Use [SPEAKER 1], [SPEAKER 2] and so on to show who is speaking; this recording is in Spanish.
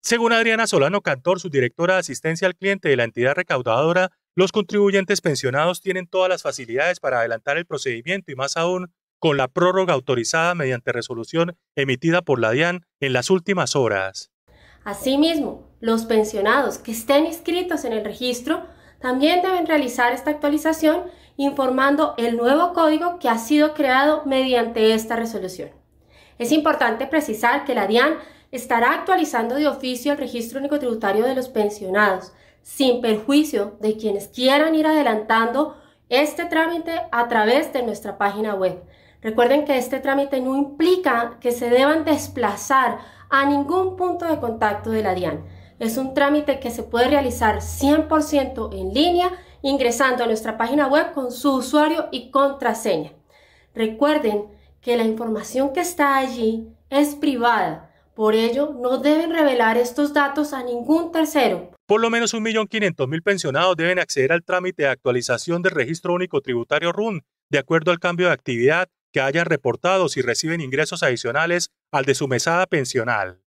[SPEAKER 1] Según Adriana Solano Cantor, su directora de asistencia al cliente de la entidad recaudadora, los contribuyentes pensionados tienen todas las facilidades para adelantar el procedimiento y más aún con la prórroga autorizada mediante resolución emitida por la DIAN en las últimas horas.
[SPEAKER 2] Asimismo, los pensionados que estén inscritos en el registro también deben realizar esta actualización informando el nuevo código que ha sido creado mediante esta resolución. Es importante precisar que la DIAN estará actualizando de oficio el registro único tributario de los pensionados, sin perjuicio de quienes quieran ir adelantando este trámite a través de nuestra página web. Recuerden que este trámite no implica que se deban desplazar a ningún punto de contacto de la DIAN. Es un trámite que se puede realizar 100% en línea ingresando a nuestra página web con su usuario y contraseña. Recuerden que la información que está allí es privada por ello, no deben revelar estos datos a ningún tercero.
[SPEAKER 1] Por lo menos 1.500.000 pensionados deben acceder al trámite de actualización del Registro Único Tributario RUN, de acuerdo al cambio de actividad que haya reportado si reciben ingresos adicionales al de su mesada pensional.